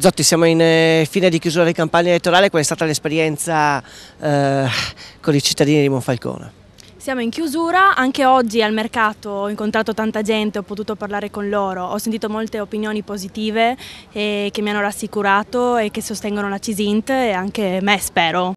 Zotti, siamo in eh, fine di chiusura di campagna elettorale, qual è stata l'esperienza eh, con i cittadini di Monfalcone? Siamo in chiusura, anche oggi al mercato ho incontrato tanta gente, ho potuto parlare con loro, ho sentito molte opinioni positive eh, che mi hanno rassicurato e che sostengono la Cisint e anche me spero.